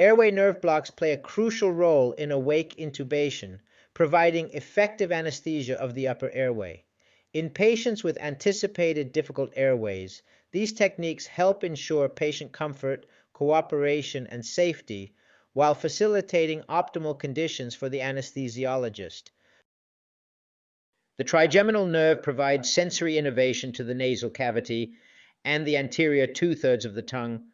Airway nerve blocks play a crucial role in awake intubation, providing effective anesthesia of the upper airway. In patients with anticipated difficult airways, these techniques help ensure patient comfort, cooperation, and safety while facilitating optimal conditions for the anesthesiologist. The trigeminal nerve provides sensory innervation to the nasal cavity and the anterior two thirds of the tongue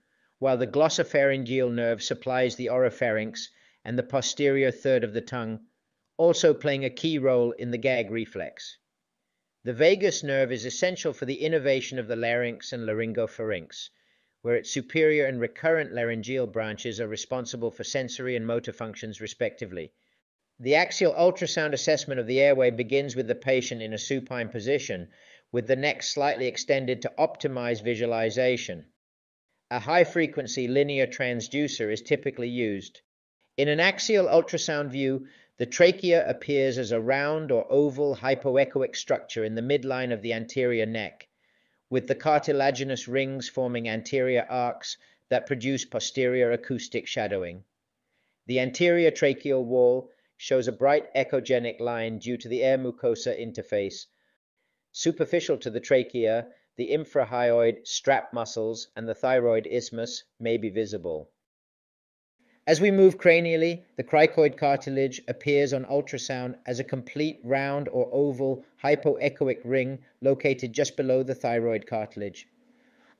while the glossopharyngeal nerve supplies the oropharynx and the posterior third of the tongue, also playing a key role in the gag reflex. The vagus nerve is essential for the innervation of the larynx and laryngopharynx, where its superior and recurrent laryngeal branches are responsible for sensory and motor functions respectively. The axial ultrasound assessment of the airway begins with the patient in a supine position, with the neck slightly extended to optimize visualization a high-frequency linear transducer is typically used. In an axial ultrasound view, the trachea appears as a round or oval hypoechoic structure in the midline of the anterior neck, with the cartilaginous rings forming anterior arcs that produce posterior acoustic shadowing. The anterior tracheal wall shows a bright echogenic line due to the air mucosa interface. Superficial to the trachea, the infrahyoid strap muscles and the thyroid isthmus may be visible. As we move cranially, the cricoid cartilage appears on ultrasound as a complete round or oval hypoechoic ring located just below the thyroid cartilage.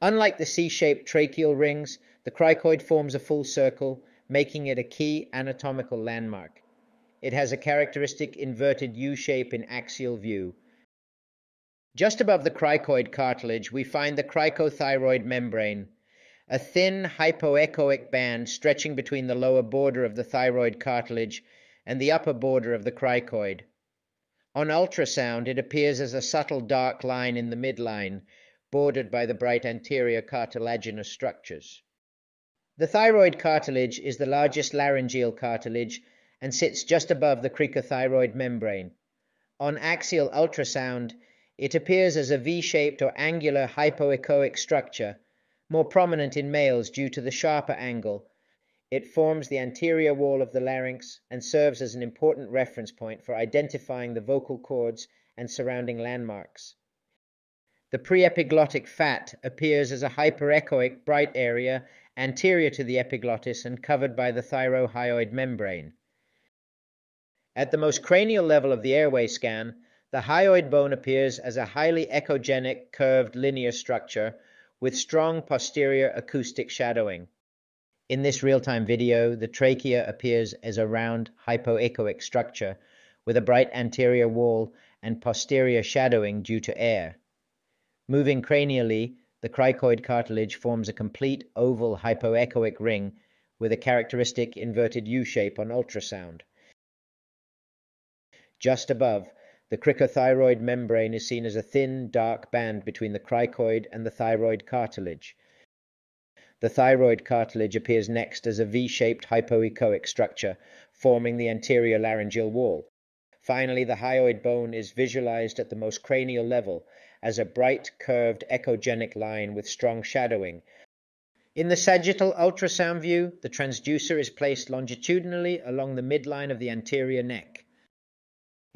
Unlike the C-shaped tracheal rings, the cricoid forms a full circle, making it a key anatomical landmark. It has a characteristic inverted U shape in axial view, just above the cricoid cartilage, we find the cricothyroid membrane, a thin hypoechoic band stretching between the lower border of the thyroid cartilage and the upper border of the cricoid. On ultrasound, it appears as a subtle dark line in the midline, bordered by the bright anterior cartilaginous structures. The thyroid cartilage is the largest laryngeal cartilage and sits just above the cricothyroid membrane. On axial ultrasound, it appears as a V-shaped or angular hypoechoic structure, more prominent in males due to the sharper angle. It forms the anterior wall of the larynx and serves as an important reference point for identifying the vocal cords and surrounding landmarks. The preepiglottic fat appears as a hyperechoic bright area anterior to the epiglottis and covered by the thyrohyoid membrane. At the most cranial level of the airway scan, the hyoid bone appears as a highly echogenic curved linear structure with strong posterior acoustic shadowing. In this real-time video, the trachea appears as a round hypoechoic structure with a bright anterior wall and posterior shadowing due to air. Moving cranially, the cricoid cartilage forms a complete oval hypoechoic ring with a characteristic inverted U shape on ultrasound. Just above, the cricothyroid membrane is seen as a thin, dark band between the cricoid and the thyroid cartilage. The thyroid cartilage appears next as a V-shaped hypoechoic structure, forming the anterior laryngeal wall. Finally, the hyoid bone is visualized at the most cranial level as a bright, curved, echogenic line with strong shadowing, in the sagittal ultrasound view, the transducer is placed longitudinally along the midline of the anterior neck.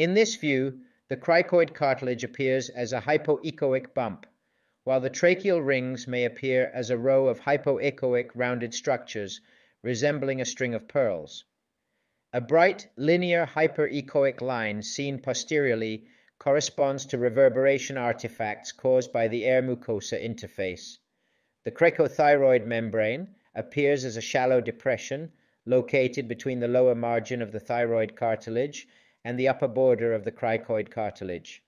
In this view, the cricoid cartilage appears as a hypoechoic bump, while the tracheal rings may appear as a row of hypoechoic rounded structures resembling a string of pearls. A bright, linear hyperechoic line seen posteriorly corresponds to reverberation artifacts caused by the air mucosa interface. The cricothyroid membrane appears as a shallow depression located between the lower margin of the thyroid cartilage and the upper border of the cricoid cartilage.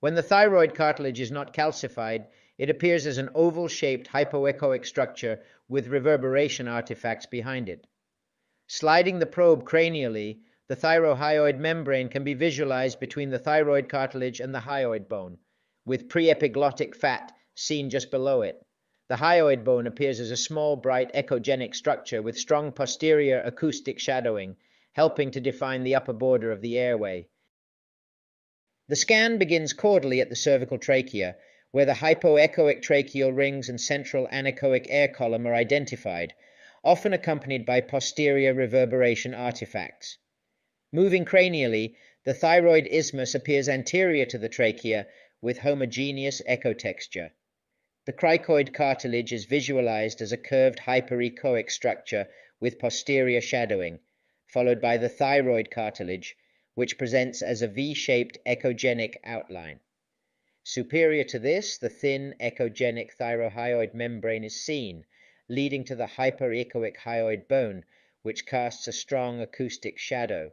When the thyroid cartilage is not calcified, it appears as an oval shaped hypoechoic structure with reverberation artifacts behind it. Sliding the probe cranially, the thyrohyoid membrane can be visualized between the thyroid cartilage and the hyoid bone, with preepiglottic fat seen just below it. The hyoid bone appears as a small, bright, echogenic structure with strong posterior acoustic shadowing helping to define the upper border of the airway. The scan begins caudally at the cervical trachea, where the hypoechoic tracheal rings and central anechoic air column are identified, often accompanied by posterior reverberation artifacts. Moving cranially, the thyroid isthmus appears anterior to the trachea with homogeneous echotexture. The cricoid cartilage is visualized as a curved hyperechoic structure with posterior shadowing, followed by the thyroid cartilage, which presents as a V-shaped echogenic outline. Superior to this, the thin echogenic thyrohyoid membrane is seen, leading to the hyperechoic hyoid bone, which casts a strong acoustic shadow.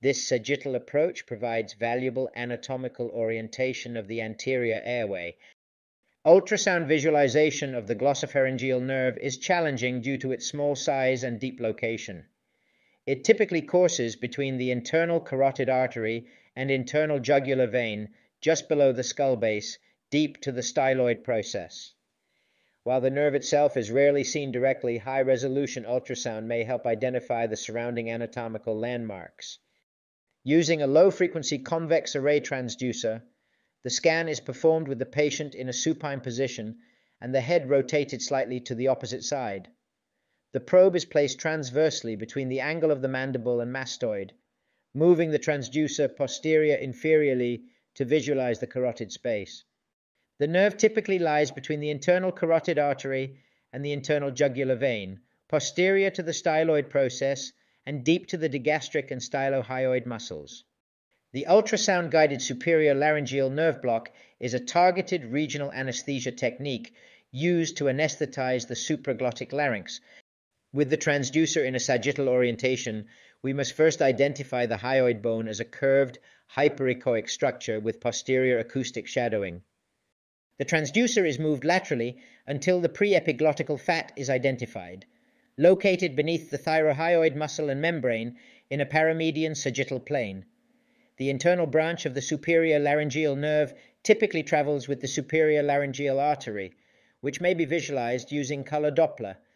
This sagittal approach provides valuable anatomical orientation of the anterior airway. Ultrasound visualization of the glossopharyngeal nerve is challenging due to its small size and deep location. It typically courses between the internal carotid artery and internal jugular vein, just below the skull base, deep to the styloid process. While the nerve itself is rarely seen directly, high resolution ultrasound may help identify the surrounding anatomical landmarks. Using a low frequency convex array transducer, the scan is performed with the patient in a supine position and the head rotated slightly to the opposite side. The probe is placed transversely between the angle of the mandible and mastoid, moving the transducer posterior inferiorly to visualize the carotid space. The nerve typically lies between the internal carotid artery and the internal jugular vein, posterior to the styloid process and deep to the digastric and stylohyoid muscles. The ultrasound guided superior laryngeal nerve block is a targeted regional anesthesia technique used to anesthetize the supraglottic larynx with the transducer in a sagittal orientation, we must first identify the hyoid bone as a curved, hyperechoic structure with posterior acoustic shadowing. The transducer is moved laterally until the preepiglottical fat is identified, located beneath the thyrohyoid muscle and membrane in a paramedian sagittal plane. The internal branch of the superior laryngeal nerve typically travels with the superior laryngeal artery, which may be visualized using color Doppler –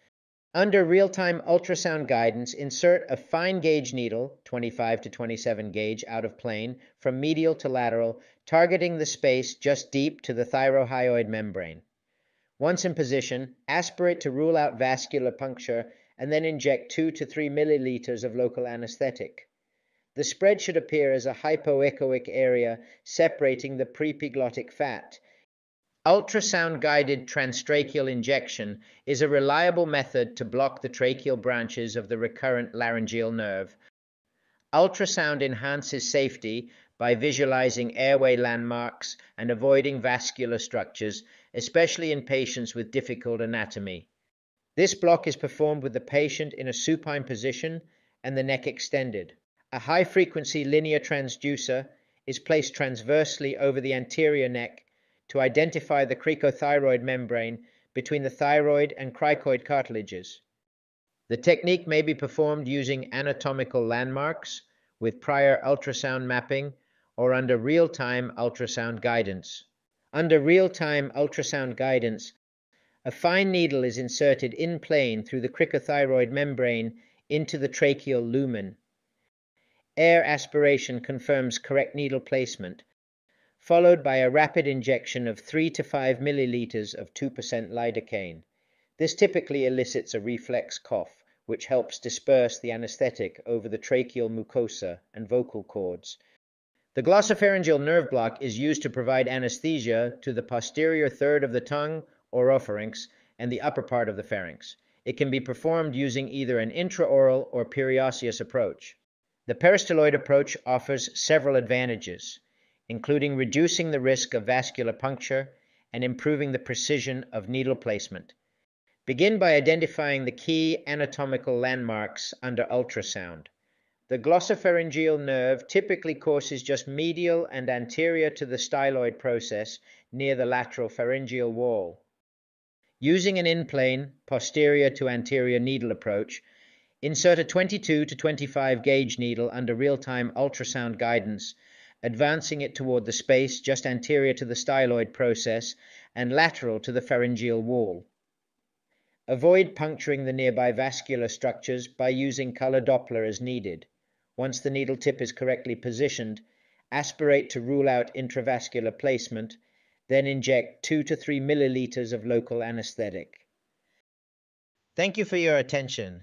under real-time ultrasound guidance, insert a fine gauge needle, 25 to 27 gauge out of plane, from medial to lateral, targeting the space just deep to the thyrohyoid membrane. Once in position, aspirate to rule out vascular puncture and then inject 2 to 3 milliliters of local anesthetic. The spread should appear as a hypoechoic area separating the prepiglottic fat, Ultrasound guided transtracheal injection is a reliable method to block the tracheal branches of the recurrent laryngeal nerve. Ultrasound enhances safety by visualizing airway landmarks and avoiding vascular structures, especially in patients with difficult anatomy. This block is performed with the patient in a supine position and the neck extended. A high frequency linear transducer is placed transversely over the anterior neck to identify the cricothyroid membrane between the thyroid and cricoid cartilages. The technique may be performed using anatomical landmarks with prior ultrasound mapping or under real time ultrasound guidance. Under real time ultrasound guidance, a fine needle is inserted in plane through the cricothyroid membrane into the tracheal lumen. Air aspiration confirms correct needle placement, followed by a rapid injection of 3 to 5 milliliters of 2% lidocaine. This typically elicits a reflex cough, which helps disperse the anesthetic over the tracheal mucosa and vocal cords. The glossopharyngeal nerve block is used to provide anesthesia to the posterior third of the tongue, oropharynx, and the upper part of the pharynx. It can be performed using either an intraoral or periosteous approach. The peristalloid approach offers several advantages including reducing the risk of vascular puncture and improving the precision of needle placement. Begin by identifying the key anatomical landmarks under ultrasound. The glossopharyngeal nerve typically courses just medial and anterior to the styloid process near the lateral pharyngeal wall. Using an in-plane, posterior to anterior needle approach, insert a 22 to 25 gauge needle under real-time ultrasound guidance advancing it toward the space just anterior to the styloid process and lateral to the pharyngeal wall. Avoid puncturing the nearby vascular structures by using color Doppler as needed. Once the needle tip is correctly positioned, aspirate to rule out intravascular placement, then inject 2 to 3 milliliters of local anesthetic. Thank you for your attention.